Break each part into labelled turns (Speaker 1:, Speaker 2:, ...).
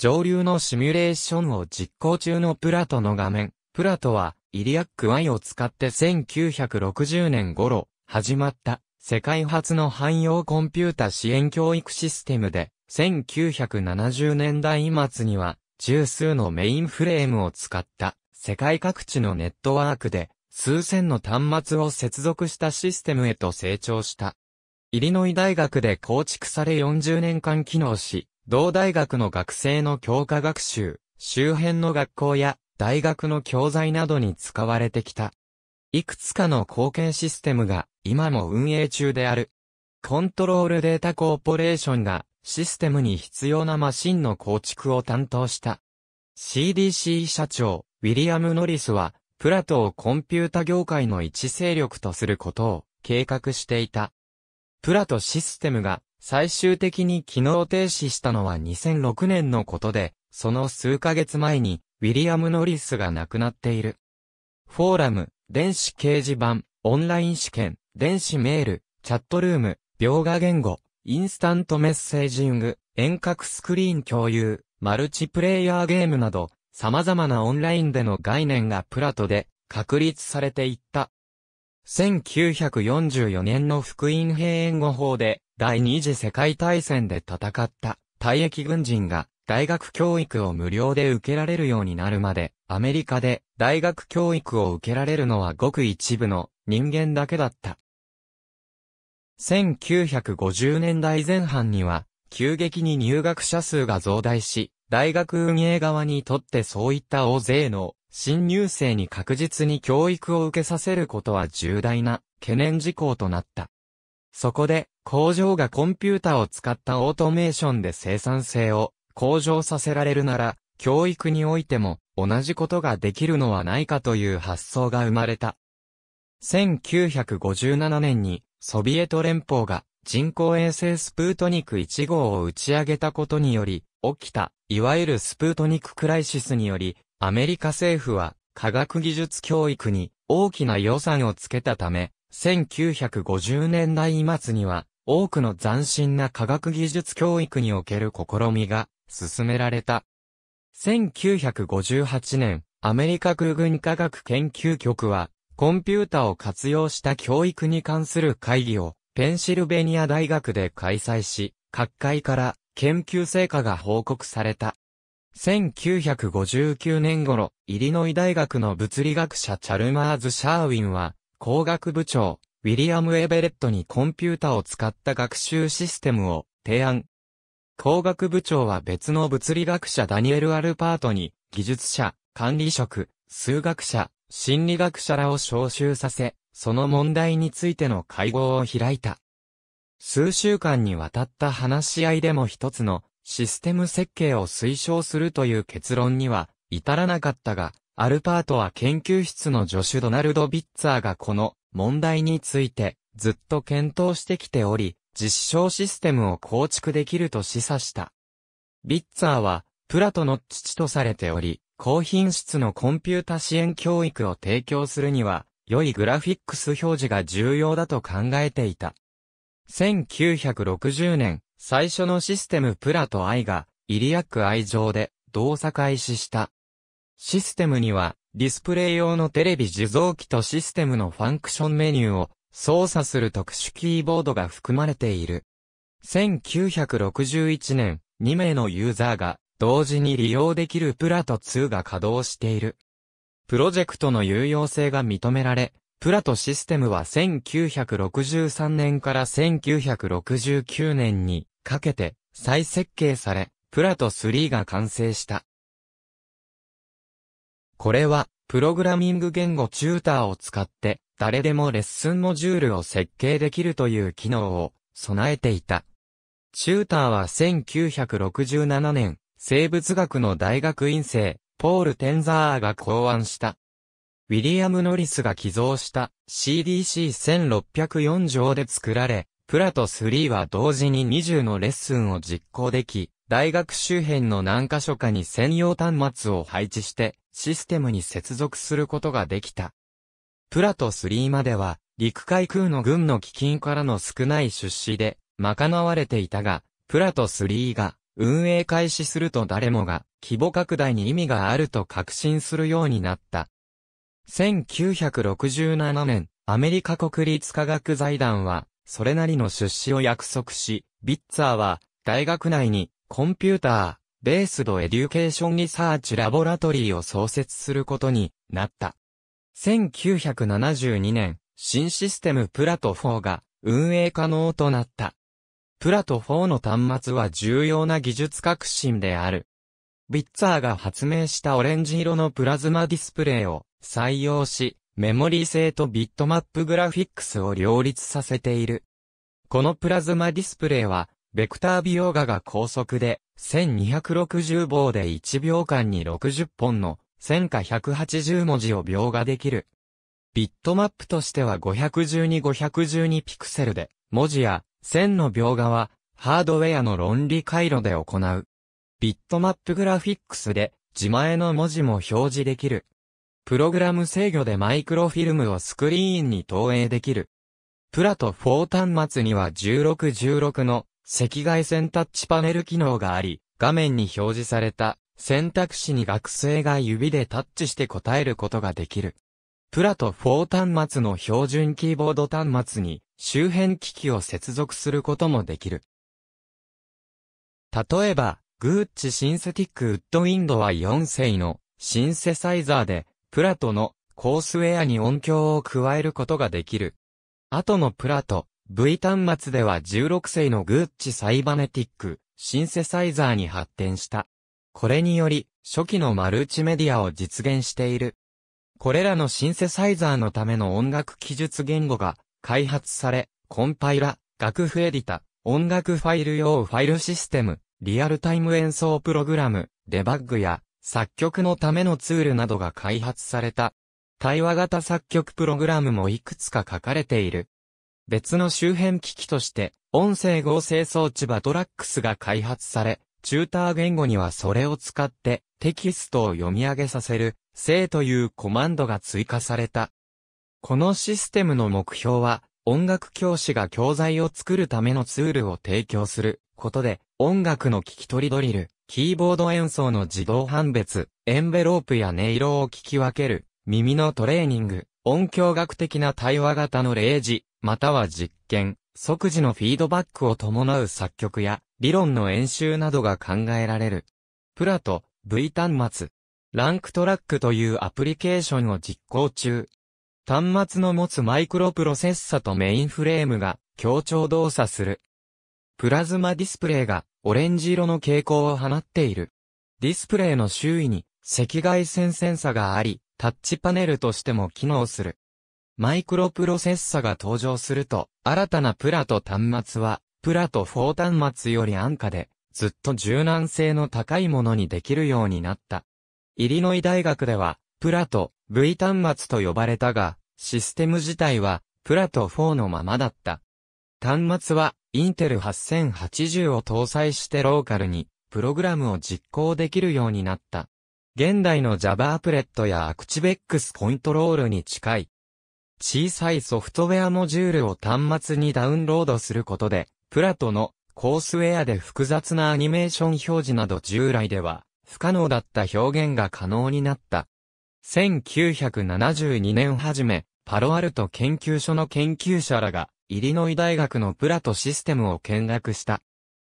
Speaker 1: 上流のシミュレーションを実行中のプラトの画面。プラトは、イリアック Y を使って1960年頃、始まった、世界初の汎用コンピュータ支援教育システムで、1970年代末には、十数のメインフレームを使った、世界各地のネットワークで、数千の端末を接続したシステムへと成長した。イリノイ大学で構築され40年間機能し、同大学の学生の教科学習、周辺の学校や大学の教材などに使われてきた。いくつかの貢献システムが今も運営中である。コントロールデータコーポレーションがシステムに必要なマシンの構築を担当した。CDC 社長、ウィリアム・ノリスは、プラトをコンピュータ業界の一勢力とすることを計画していた。プラトシステムが最終的に機能停止したのは2006年のことで、その数ヶ月前に、ウィリアム・ノリスが亡くなっている。フォーラム、電子掲示板、オンライン試験、電子メール、チャットルーム、描画言語、インスタントメッセージング、遠隔スクリーン共有、マルチプレイヤーゲームなど、様々なオンラインでの概念がプラトで確立されていった。1944年の福音閉園後法で、第二次世界大戦で戦った退役軍人が大学教育を無料で受けられるようになるまで、アメリカで大学教育を受けられるのはごく一部の人間だけだった。1950年代前半には、急激に入学者数が増大し、大学運営側にとってそういった大勢の新入生に確実に教育を受けさせることは重大な懸念事項となった。そこで、工場がコンピュータを使ったオートメーションで生産性を向上させられるなら、教育においても同じことができるのはないかという発想が生まれた。1957年にソビエト連邦が人工衛星スプートニク1号を打ち上げたことにより起きた、いわゆるスプートニククライシスにより、アメリカ政府は科学技術教育に大きな予算をつけたため、1950年代末には、多くの斬新な科学技術教育における試みが進められた。1958年、アメリカ空軍科学研究局は、コンピュータを活用した教育に関する会議を、ペンシルベニア大学で開催し、各界から研究成果が報告された。1959年頃、イリノイ大学の物理学者チャルマーズ・シャーウィンは、工学部長、ウィリアム・エベレットにコンピュータを使った学習システムを提案。工学部長は別の物理学者ダニエル・アルパートに、技術者、管理職、数学者、心理学者らを招集させ、その問題についての会合を開いた。数週間にわたった話し合いでも一つのシステム設計を推奨するという結論には至らなかったが、アルパートは研究室の助手ドナルド・ビッツァーがこの問題についてずっと検討してきており、実証システムを構築できると示唆した。ビッツァーはプラトの父とされており、高品質のコンピュータ支援教育を提供するには、良いグラフィックス表示が重要だと考えていた。1960年、最初のシステムプラトイが、イリアック愛上で、動作開始した。システムには、ディスプレイ用のテレビ受像機とシステムのファンクションメニューを操作する特殊キーボードが含まれている。1961年、2名のユーザーが同時に利用できるプラト2が稼働している。プロジェクトの有用性が認められ、プラトシステムは1963年から1969年にかけて再設計され、プラト3が完成した。これは、プログラミング言語チューターを使って、誰でもレッスンモジュールを設計できるという機能を備えていた。チューターは1967年、生物学の大学院生、ポール・テンザーが考案した。ウィリアム・ノリスが寄贈した CDC1604 条で作られ、プラと3は同時に20のレッスンを実行でき、大学周辺の何箇所かに専用端末を配置して、システムに接続することができた。プラト3までは、陸海空の軍の基金からの少ない出資で、賄われていたが、プラト3が、運営開始すると誰もが、規模拡大に意味があると確信するようになった。1967年、アメリカ国立科学財団は、それなりの出資を約束し、ビッツァーは、大学内にコンピューター、ベースドエデュケーションリサーチラボラトリーを創設することになった。1972年、新システムプラト4が運営可能となった。プラト4の端末は重要な技術革新である。ビッツァーが発明したオレンジ色のプラズマディスプレイを採用し、メモリー性とビットマップグラフィックスを両立させている。このプラズマディスプレイはベクタービオガが高速で、1260棒で1秒間に60本の、1000下180文字を描画できる。ビットマップとしては512-512ピクセルで、文字や線の描画は、ハードウェアの論理回路で行う。ビットマップグラフィックスで、自前の文字も表示できる。プログラム制御でマイクロフィルムをスクリーンに投影できる。プラと4端末には1616 16の赤外線タッチパネル機能があり、画面に表示された選択肢に学生が指でタッチして答えることができる。プラト4端末の標準キーボード端末に周辺機器を接続することもできる。例えば、グーチシンセティックウッドウィンドは4世のシンセサイザーで、プラトのコースウェアに音響を加えることができる。後のプラト V 端末では16世のグッチサイバネティック、シンセサイザーに発展した。これにより、初期のマルチメディアを実現している。これらのシンセサイザーのための音楽記述言語が開発され、コンパイラ、楽譜エディタ、音楽ファイル用ファイルシステム、リアルタイム演奏プログラム、デバッグや作曲のためのツールなどが開発された。対話型作曲プログラムもいくつか書かれている。別の周辺機器として、音声合成装置バトラックスが開発され、チューター言語にはそれを使ってテキストを読み上げさせる、生というコマンドが追加された。このシステムの目標は、音楽教師が教材を作るためのツールを提供することで、音楽の聞き取りドリル、キーボード演奏の自動判別、エンベロープや音色を聞き分ける、耳のトレーニング、音響学的な対話型の例示、または実験、即時のフィードバックを伴う作曲や理論の演習などが考えられる。プラと V 端末、ランクトラックというアプリケーションを実行中。端末の持つマイクロプロセッサとメインフレームが協調動作する。プラズマディスプレイがオレンジ色の傾向を放っている。ディスプレイの周囲に赤外線センサがあり、タッチパネルとしても機能する。マイクロプロセッサが登場すると、新たなプラト端末は、プラト4端末より安価で、ずっと柔軟性の高いものにできるようになった。イリノイ大学では、プラト V 端末と呼ばれたが、システム自体は、プラト4のままだった。端末は、インテル8080を搭載してローカルに、プログラムを実行できるようになった。現代の Java アプレットや ActiveX コントロールに近い。小さいソフトウェアモジュールを端末にダウンロードすることで、プラトのコースウェアで複雑なアニメーション表示など従来では不可能だった表現が可能になった。1972年初め、パロアルト研究所の研究者らが、イリノイ大学のプラトシステムを見学した。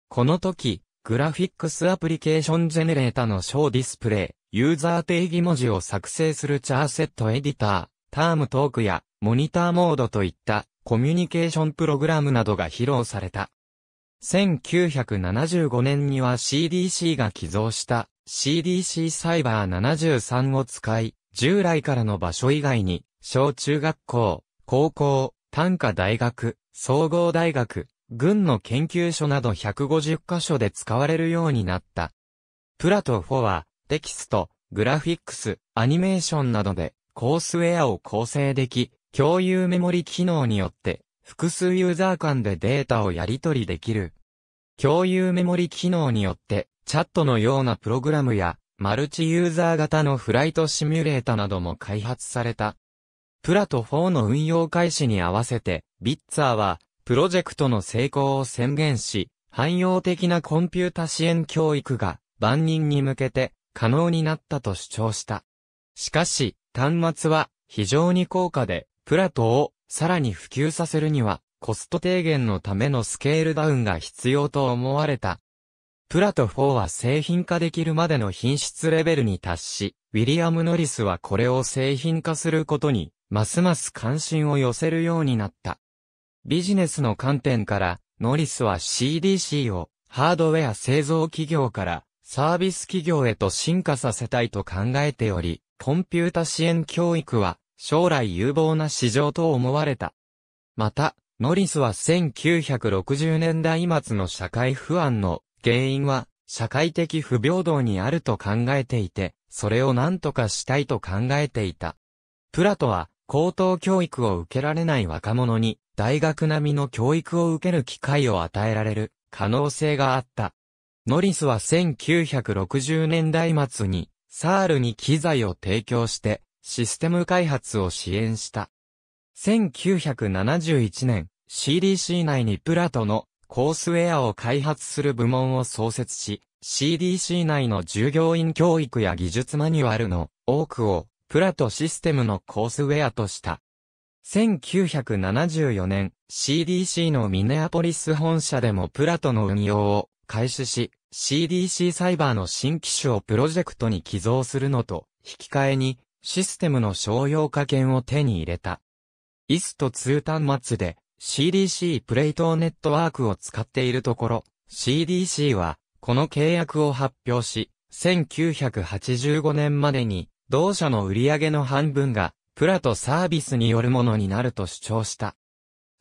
Speaker 1: この時、グラフィックスアプリケーションジェネレータの小ディスプレイ、ユーザー定義文字を作成するチャーセットエディター、タームトークやモニターモードといったコミュニケーションプログラムなどが披露された。1975年には CDC が寄贈した CDC サイバー73を使い、従来からの場所以外に、小中学校、高校、短科大学、総合大学、軍の研究所など150カ所で使われるようになった。プラとフォは、テキスト、グラフィックス、アニメーションなどで、コースウェアを構成でき、共有メモリ機能によって、複数ユーザー間でデータをやり取りできる。共有メモリ機能によって、チャットのようなプログラムや、マルチユーザー型のフライトシミュレータなども開発された。プラと4の運用開始に合わせて、ビッツァーは、プロジェクトの成功を宣言し、汎用的なコンピュータ支援教育が、万人に向けて、可能になったと主張した。しかし、端末は非常に高価で、プラトをさらに普及させるには、コスト低減のためのスケールダウンが必要と思われた。プラト4は製品化できるまでの品質レベルに達し、ウィリアム・ノリスはこれを製品化することに、ますます関心を寄せるようになった。ビジネスの観点から、ノリスは CDC をハードウェア製造企業からサービス企業へと進化させたいと考えており、コンピュータ支援教育は将来有望な市場と思われた。また、ノリスは1960年代末の社会不安の原因は社会的不平等にあると考えていて、それを何とかしたいと考えていた。プラトは高等教育を受けられない若者に大学並みの教育を受ける機会を与えられる可能性があった。ノリスは1960年代末に、サールに機材を提供して、システム開発を支援した。1971年、CDC 内にプラトのコースウェアを開発する部門を創設し、CDC 内の従業員教育や技術マニュアルの多くをプラトシステムのコースウェアとした。1974年、CDC のミネアポリス本社でもプラトの運用を開始し、CDC サイバーの新機種をプロジェクトに寄贈するのと、引き換えに、システムの商用化権を手に入れた。イスト2端末で CDC プレイトーネットワークを使っているところ、CDC は、この契約を発表し、1985年までに、同社の売上の半分が、プラとサービスによるものになると主張した。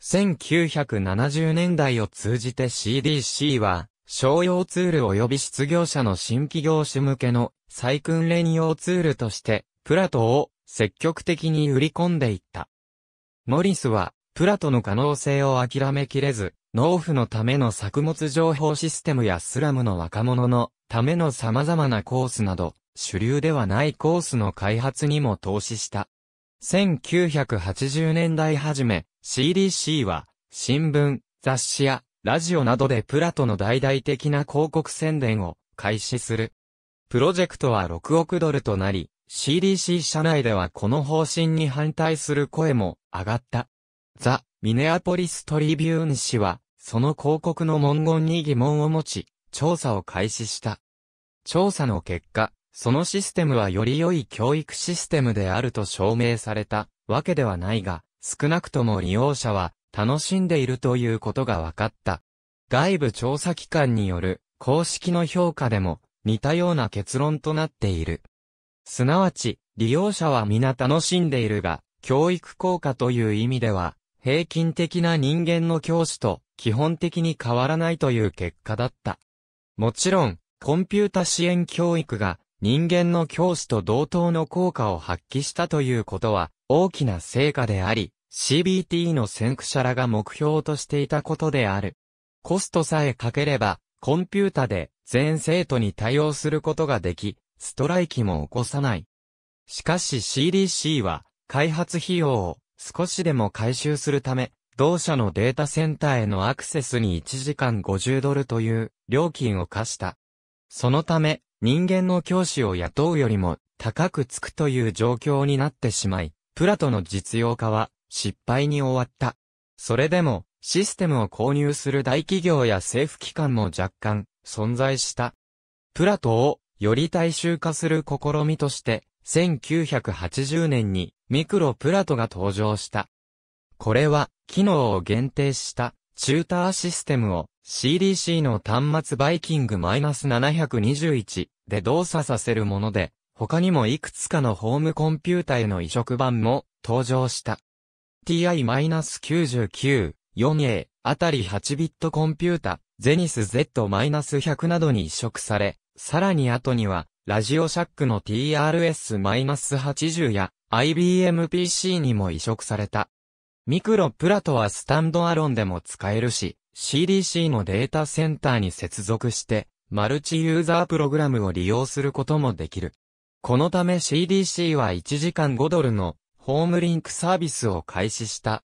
Speaker 1: 1970年代を通じて CDC は、商用ツール及び失業者の新規業種向けの再訓練用ツールとして、プラトを積極的に売り込んでいった。モリスは、プラトの可能性を諦めきれず、農夫のための作物情報システムやスラムの若者のための様々なコースなど、主流ではないコースの開発にも投資した。1980年代初め、CDC は、新聞、雑誌やラジオなどでプラトの大々的な広告宣伝を開始する。プロジェクトは6億ドルとなり、CDC 社内ではこの方針に反対する声も上がった。ザ・ミネアポリス・トリビューン氏は、その広告の文言に疑問を持ち、調査を開始した。調査の結果、そのシステムはより良い教育システムであると証明されたわけではないが、少なくとも利用者は楽しんでいるということが分かった。外部調査機関による公式の評価でも似たような結論となっている。すなわち、利用者は皆楽しんでいるが、教育効果という意味では、平均的な人間の教師と基本的に変わらないという結果だった。もちろん、コンピュータ支援教育が人間の教師と同等の効果を発揮したということは大きな成果であり、CBT の先駆者らが目標としていたことである。コストさえかければ、コンピュータで全生徒に対応することができ、ストライキも起こさない。しかし CDC は、開発費用を少しでも回収するため、同社のデータセンターへのアクセスに1時間50ドルという料金を課した。そのため、人間の教師を雇うよりも高くつくという状況になってしまい、プラトの実用化は失敗に終わった。それでも、システムを購入する大企業や政府機関も若干存在した。プラトをより大衆化する試みとして、1980年にミクロプラトが登場した。これは、機能を限定したチューターシステムを CDC の端末バイキング -721 で動作させるもので、他にもいくつかのホームコンピュータへの移植版も登場した。TI-99、4A、あたり8ビットコンピュータ、ゼニス Z-100 などに移植され、さらに後には、ラジオシャックの TRS-80 や IBM PC にも移植された。ミクロプラトはスタンドアロンでも使えるし、CDC のデータセンターに接続して、マルチユーザープログラムを利用することもできる。このため CDC は1時間5ドルのホームリンクサービスを開始した。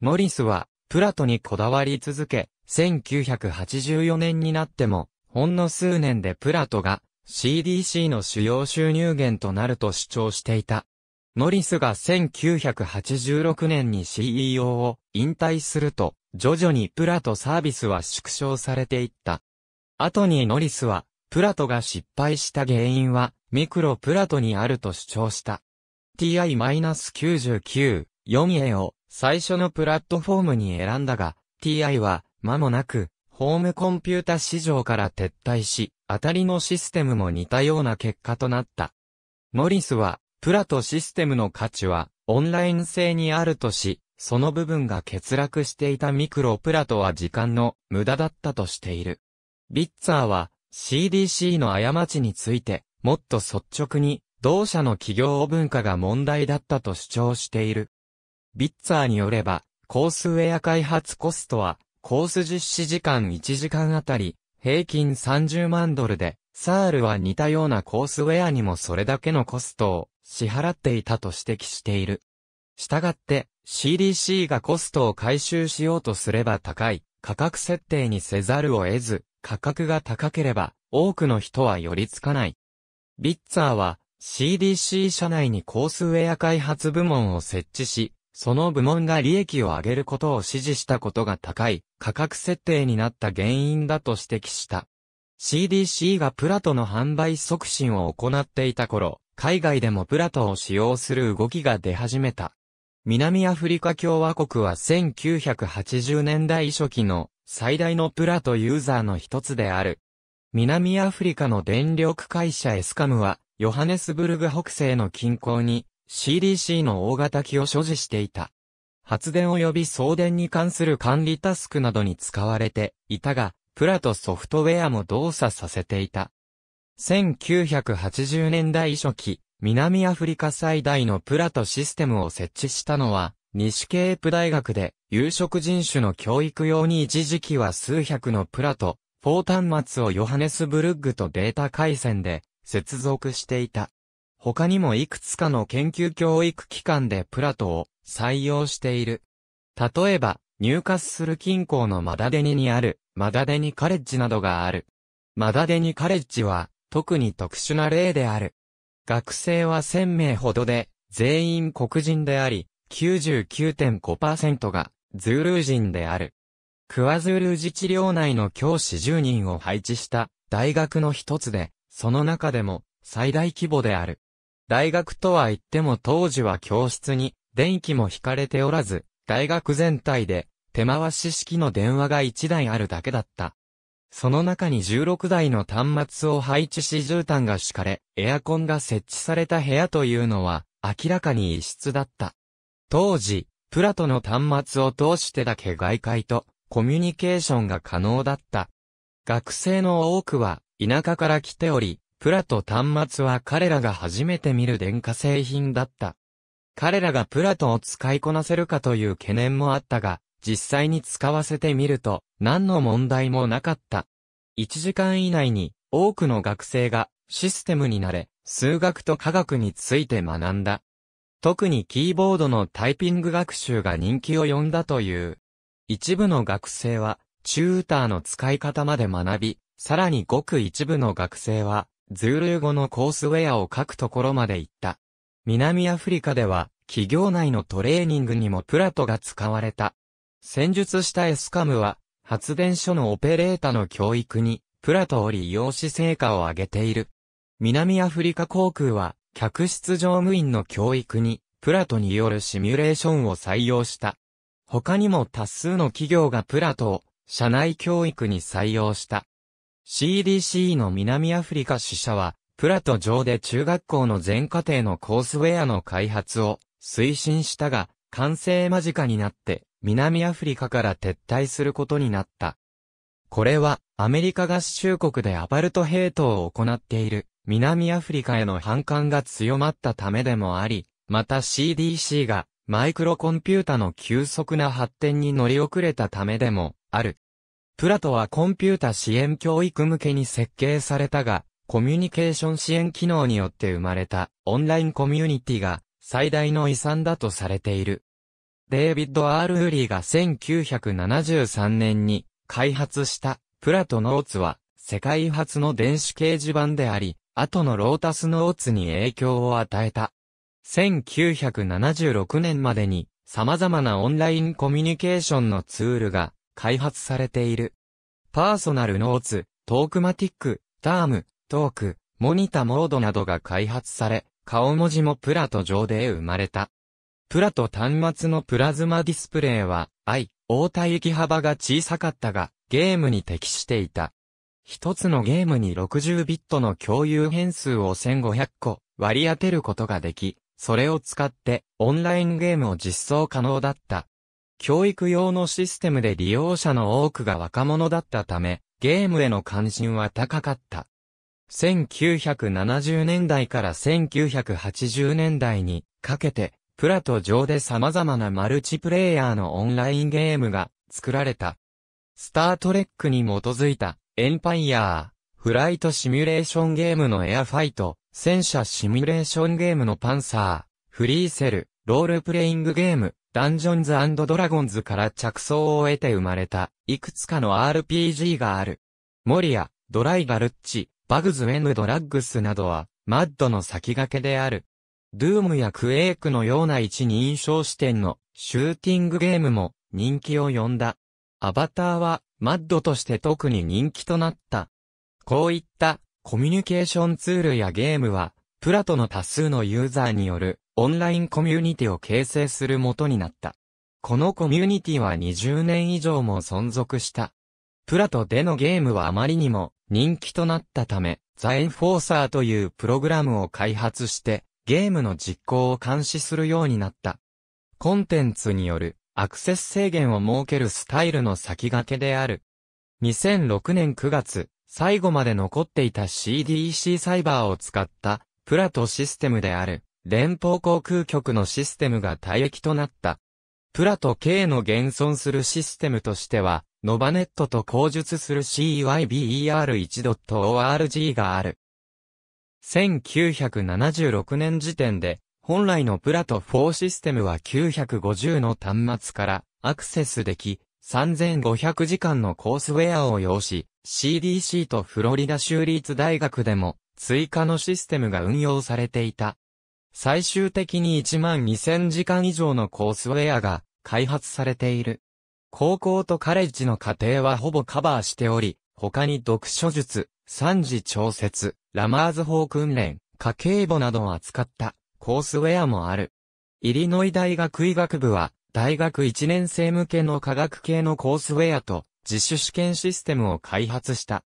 Speaker 1: モリスは、プラトにこだわり続け、1984年になっても、ほんの数年でプラトが CDC の主要収入源となると主張していた。モリスが1986年に CEO を引退すると、徐々にプラトサービスは縮小されていった。後にノリスは、プラトが失敗した原因は、ミクロプラトにあると主張した。TI-99、4A を最初のプラットフォームに選んだが、TI は、間もなく、ホームコンピュータ市場から撤退し、当たりのシステムも似たような結果となった。モリスは、プラとシステムの価値は、オンライン性にあるとし、その部分が欠落していたミクロプラとは時間の無駄だったとしている。ビッツァーは CDC の過ちについてもっと率直に同社の企業文化が問題だったと主張している。ビッツァーによれば、コースウェア開発コストは、コース実施時間1時間あたり、平均30万ドルで、サールは似たようなコースウェアにもそれだけのコストを支払っていたと指摘している。したがって CDC がコストを回収しようとすれば高い価格設定にせざるを得ず、価格が高ければ多くの人は寄りつかない。ビッツァーは CDC 社内にコースウェア開発部門を設置し、その部門が利益を上げることを支持したことが高い価格設定になった原因だと指摘した。CDC がプラトの販売促進を行っていた頃、海外でもプラトを使用する動きが出始めた。南アフリカ共和国は1980年代初期の最大のプラトユーザーの一つである。南アフリカの電力会社エスカムはヨハネスブルグ北西の近郊に CDC の大型機を所持していた。発電及び送電に関する管理タスクなどに使われていたが、プラとソフトウェアも動作させていた。1980年代初期、南アフリカ最大のプラトシステムを設置したのは、西ケープ大学で、有色人種の教育用に一時期は数百のプラト、4端末をヨハネスブルッグとデータ回線で接続していた。他にもいくつかの研究教育機関でプラトを採用している。例えば、ニューカッスル近郊のマダデニにある、マダデニカレッジなどがある。マダデニカレッジは、特に特殊な例である。学生は1000名ほどで、全員黒人であり、99.5%が、ズールー人である。クワズールー自治領内の教師10人を配置した、大学の一つで、その中でも最大規模である。大学とは言っても当時は教室に電気も引かれておらず、大学全体で手回し式の電話が1台あるだけだった。その中に16台の端末を配置し絨毯が敷かれ、エアコンが設置された部屋というのは明らかに異質だった。当時、プラトの端末を通してだけ外界とコミュニケーションが可能だった。学生の多くは田舎から来ており、プラと端末は彼らが初めて見る電化製品だった。彼らがプラトを使いこなせるかという懸念もあったが、実際に使わせてみると、何の問題もなかった。1時間以内に、多くの学生が、システムに慣れ、数学と科学について学んだ。特にキーボードのタイピング学習が人気を呼んだという。一部の学生は、チューターの使い方まで学び、さらにごく一部の学生は、ズールー語のコースウェアを書くところまで行った。南アフリカでは、企業内のトレーニングにもプラトが使われた。戦術したエスカムは、発電所のオペレータの教育に、プラトを利用し成果を上げている。南アフリカ航空は、客室乗務員の教育に、プラトによるシミュレーションを採用した。他にも多数の企業がプラトを、社内教育に採用した。CDC の南アフリカ支社は、プラト上で中学校の全課程のコースウェアの開発を推進したが、完成間近になって、南アフリカから撤退することになった。これは、アメリカ合衆国でアパルトヘイトを行っている、南アフリカへの反感が強まったためでもあり、また CDC が、マイクロコンピュータの急速な発展に乗り遅れたためでも、ある。プラトはコンピュータ支援教育向けに設計されたが、コミュニケーション支援機能によって生まれたオンラインコミュニティが最大の遺産だとされている。デイビッド・アール・ウリーが1973年に開発したプラトノーツは世界初の電子掲示板であり、後のロータスノーツに影響を与えた。1976年までに様々なオンラインコミュニケーションのツールが開発されている。パーソナルノーツ、トークマティック、ターム、トーク、モニタモードなどが開発され、顔文字もプラト上で生まれた。プラト端末のプラズマディスプレイは、I、応対域幅が小さかったが、ゲームに適していた。一つのゲームに60ビットの共有変数を1500個割り当てることができ、それを使ってオンラインゲームを実装可能だった。教育用のシステムで利用者の多くが若者だったため、ゲームへの関心は高かった。1970年代から1980年代にかけて、プラト上で様々なマルチプレイヤーのオンラインゲームが作られた。スタートレックに基づいたエンパイアー、フライトシミュレーションゲームのエアファイト、戦車シミュレーションゲームのパンサー、フリーセル、ロールプレイングゲーム、ダンジョンズドラゴンズから着想を得て生まれた、いくつかの RPG がある。モリア、ドライガルッチ、バグズ・エヌ・ドラッグスなどは、マッドの先駆けである。ドゥームやクエイクのような位置に印象視点のシューティングゲームも人気を呼んだ。アバターはマッドとして特に人気となった。こういったコミュニケーションツールやゲームはプラトの多数のユーザーによるオンラインコミュニティを形成する元になった。このコミュニティは20年以上も存続した。プラトでのゲームはあまりにも人気となったため、ザ・エンフォーサーというプログラムを開発して、ゲームの実行を監視するようになった。コンテンツによるアクセス制限を設けるスタイルの先駆けである。2006年9月、最後まで残っていた CDC サイバーを使ったプラトシステムである、連邦航空局のシステムが退役となった。プラト K の現存するシステムとしては、ノバネットと口述する CYBER1.org がある。1976年時点で、本来のプラト4システムは950の端末からアクセスでき、3500時間のコースウェアを要し、CDC とフロリダ州立大学でも追加のシステムが運用されていた。最終的に1万2000時間以上のコースウェアが開発されている。高校とカレッジの家程はほぼカバーしており、他に読書術、三次調節、ラマーズ法訓練、家計簿などを扱ったコースウェアもある。イリノイ大学医学部は、大学1年生向けの科学系のコースウェアと自主試験システムを開発した。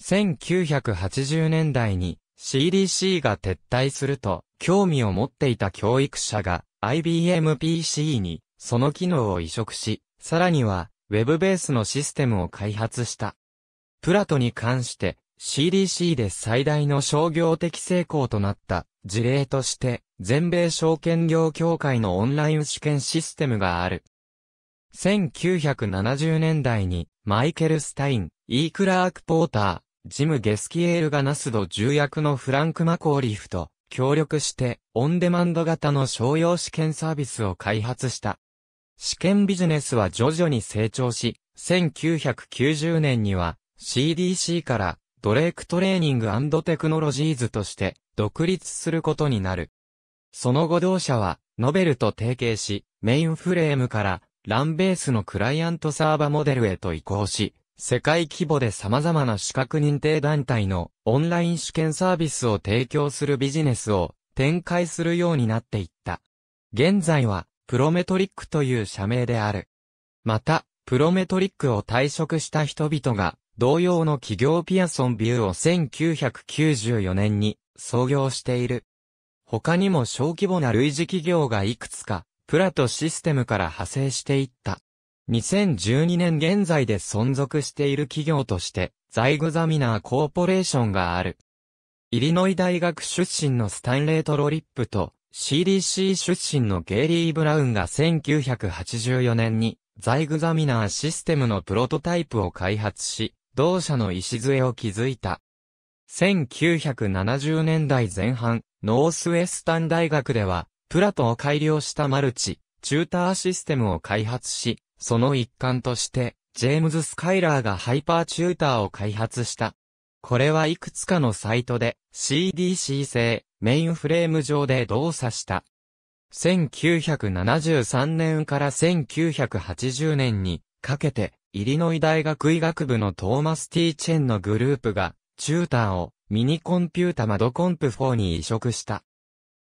Speaker 1: 1980年代に CDC が撤退すると、興味を持っていた教育者が IBM PC にその機能を移植し、さらには Web ベースのシステムを開発した。プラトに関して CDC で最大の商業的成功となった事例として、全米証券業協会のオンライン試験システムがある。1970年代にマイケル・スタイン、イー・クラーク・ポーター、ジム・ゲスキエールがナスド重役のフランク・マコーリフと協力して、オンデマンド型の商用試験サービスを開発した。試験ビジネスは徐々に成長し、1990年には CDC からドレイクトレーニングテクノロジーズとして独立することになる。その後同社はノベルと提携し、メインフレームからランベースのクライアントサーバモデルへと移行し、世界規模で様々な資格認定団体のオンライン試験サービスを提供するビジネスを展開するようになっていった。現在は、プロメトリックという社名である。また、プロメトリックを退職した人々が、同様の企業ピアソンビューを1994年に創業している。他にも小規模な類似企業がいくつか、プラとシステムから派生していった。2012年現在で存続している企業として、ザイグザミナーコーポレーションがある。イリノイ大学出身のスタンレート・ロリップと CDC 出身のゲイリー・ブラウンが1984年にザイグザミナーシステムのプロトタイプを開発し、同社の礎を築いた。1970年代前半、ノースウェスタン大学では、プラトを改良したマルチ、チューターシステムを開発し、その一環として、ジェームズ・スカイラーがハイパーチューターを開発した。これはいくつかのサイトで CDC 製メインフレーム上で動作した。1973年から1980年にかけてイリノイ大学医学部のトーマス・ティーチェンのグループがチューターをミニコンピュータマドコンプ4に移植した。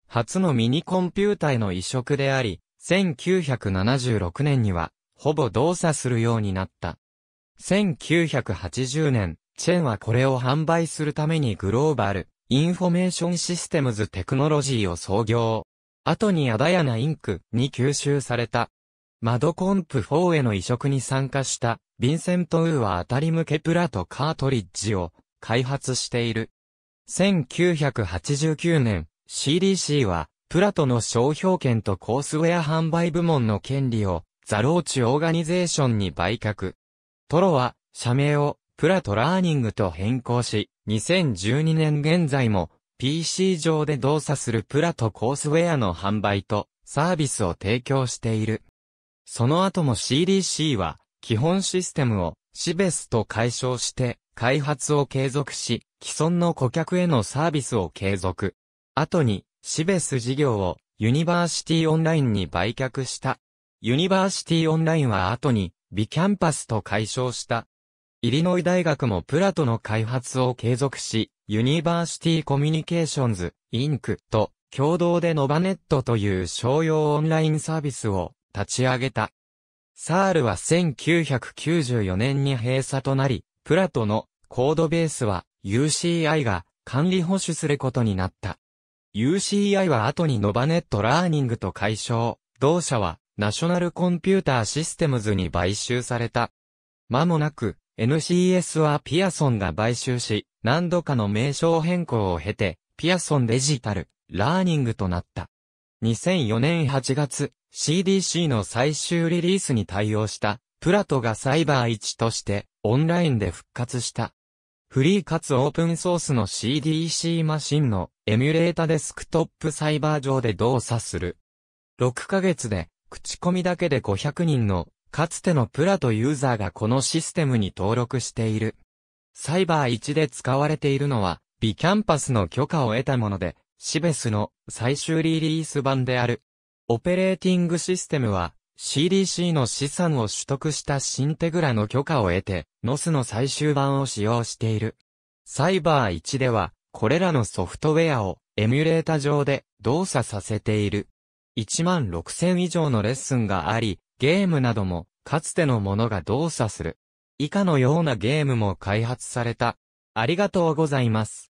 Speaker 1: 初のミニコンピュータへの移植であり、1976年にはほぼ動作するようになった。1980年、チェンはこれを販売するためにグローバル、インフォメーションシステムズテクノロジーを創業。後にアダヤナインクに吸収された。マドコンプ4への移植に参加した、ヴィンセント・ウーは当たり向けプラとカートリッジを開発している。1989年、CDC は、プラトの商標権とコースウェア販売部門の権利をザローチオーガニゼーションに売却。トロは、社名を、プラトラーニングと変更し、2012年現在も、PC 上で動作するプラトコースウェアの販売と、サービスを提供している。その後も CDC は、基本システムを、シベスと解消して、開発を継続し、既存の顧客へのサービスを継続。後に、シベス事業をユニバーシティオンラインに売却したユニバーシティオンラインは後に、ビキャンパスと解消した。イリノイ大学もプラトの開発を継続し、ユニバーシティコミュニケーションズ、インクと共同でノバネットという商用オンラインサービスを立ち上げた。サールは1994年に閉鎖となり、プラトのコードベースは UCI が管理保守することになった。UCI は後にノバネットラーニングと解消、同社はナショナルコンピューターシステムズに買収された。間もなく、NCS はピアソンが買収し、何度かの名称変更を経て、ピアソンデジタル、ラーニングとなった。2004年8月、CDC の最終リリースに対応した、プラトがサイバー1として、オンラインで復活した。フリーかつオープンソースの CDC マシンのエミュレータデスクトップサイバー上で動作する。6ヶ月で口コミだけで500人の、かつてのプラトユーザーがこのシステムに登録している。サイバー1で使われているのは、ビキャンパスの許可を得たもので、シベスの最終リリース版である。オペレーティングシステムは CDC の資産を取得したシンテグラの許可を得て、ノスの最終版を使用している。サイバー1では、これらのソフトウェアをエミュレータ上で動作させている。1万6000以上のレッスンがあり、ゲームなども、かつてのものが動作する。以下のようなゲームも開発された。ありがとうございます。